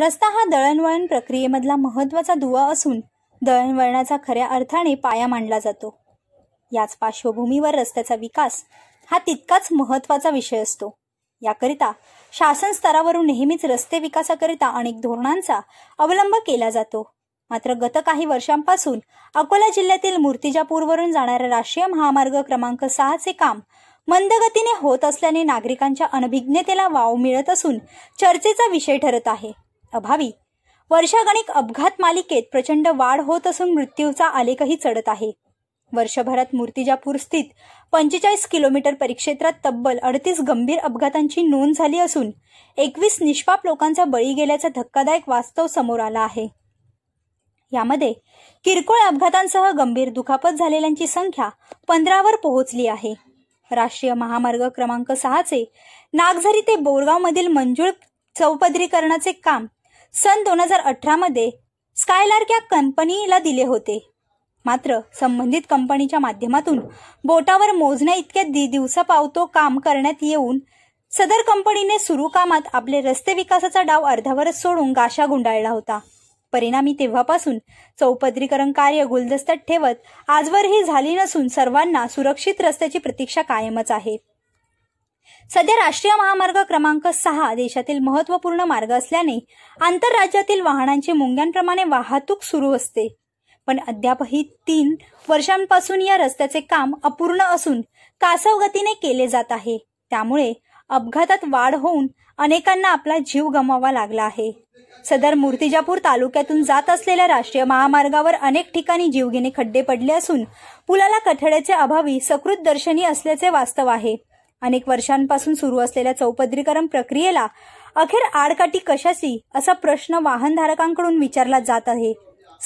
रस्ता हा दळणवळण प्रक्रियेमधला महत्त्वाचा दुवा असून दळणवळणाचा खऱ्या अर्थाने पाया मांडला जातो याच पार्श्वभूमीवर रस्त्याचा विकास हा तितकाच महत्त्वाचा विषय असतो याकरिता शासन स्तरावरून नेहमीच रस्ते विकासाकरिता अनेक धोरणांचा अवलंब केला जातो मात्र गत काही वर्षांपासून अकोला जिल्ह्यातील मूर्तिजापूरवरून जाणारा राष्ट्रीय महामार्ग क्रमांक सहाचे काम मंदगतीने होत असल्याने नागरिकांच्या अनभिज्ञतेला वाव मिळत असून चर्चेचा विषय ठरत आहे अभावी वर्षागणिक अपघात मालिकेत प्रचंड वाढ होत असून मृत्यूचा आलेखही चढत आहे वर्षभरात मूर्तिजापूर स्थित पंचेचाळीस किलोमीटर परिक्षेत्रात तब्बल अडतीस गंभीर अपघातांची नोंद झाली असून एकवीस निष्पाप लोकांचा बळी गेल्याचा धक्कादायक वास्तव समोर आला आहे यामध्ये किरकोळ अपघातांसह गंभीर दुखापत झालेल्यांची संख्या पंधरावर पोहोचली आहे राष्ट्रीय महामार्ग क्रमांक सहाचे नागझरी ते बोरगाव मधील मंजूळ चौपदरीकरणाचे काम सन दोन हजार अठरामध्ये स्कायलार्क या कंपनीला दिले होते मात्र संबंधित कंपनीच्या माध्यमातून बोटावर मोजण्या इतक्या दिवसा पावतो काम करण्यात येऊन सदर कंपनीने सुरू कामात आपले रस्ते विकासाचा डाव अर्ध्यावरच सोडून गाशा गुंडाळला होता परिणामी तेव्हापासून चौपदरीकरण कार्य गुलदस्त्यात ठेवत आजवरही झाली नसून सर्वांना सुरक्षित रस्त्याची प्रतीक्षा कायमच आहे सध्या राष्ट्रीय महामार्ग क्रमांक सहा देशातील महत्वपूर्ण मार्ग असल्याने आंतरराज्यातील वाहनांची मुंग्यांप्रमाणे वाहतूक सुरू असते पण अद्यापही तीन वर्षांपासून या रस्त्याचे काम अपूर्ण असून कासव गतीने केले जात आहे त्यामुळे अपघातात वाढ होऊन अनेकांना आपला जीव गमावा लागला आहे सदर मूर्तिजापूर तालुक्यातून जात असलेल्या राष्ट्रीय महामार्गावर अनेक ठिकाणी जीवघेणे खड्डे पडले असून पुलाला कठड्याचे अभावी सकृत दर्शनी असल्याचे वास्तव आहे अनेक वर्षांपासून सुरू असलेल्या चौपदरीकरण प्रक्रियेला अखेर आडकाठी कशाची असा प्रश्न वाहनधारकांकडून विचारला जात आहे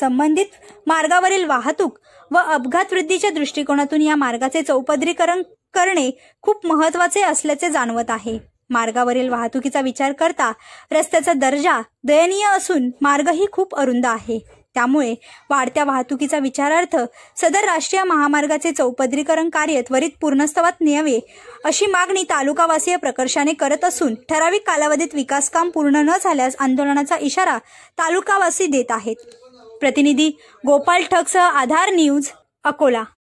संबंधित मार्गावरील वाहतूक व अपघात वृद्धीच्या दृष्टिकोनातून या मार्गाचे चौपदरीकरण करणे खूप महत्वाचे असल्याचे जाणवत आहे मार्गावरील वाहतुकीचा विचार करता रस्त्याचा दर्जा दयनीय असून मार्गही खूप अरुंद आहे त्यामुळे वाढत्या वाहतुकीचा विचारार्थ सदर राष्ट्रीय महामार्गाचे चौपदरीकरण कार्य त्वरित पूर्णस्तवात न्यावे अशी मागणी तालुकावासीय प्रकर्षाने करत असून ठराविक कालावधीत विकासकाम पूर्ण न झाल्यास आंदोलनाचा इशारा तालुकावासी देत आहेत प्रतिनिधी गोपाल ठकसह आधार न्यूज अकोला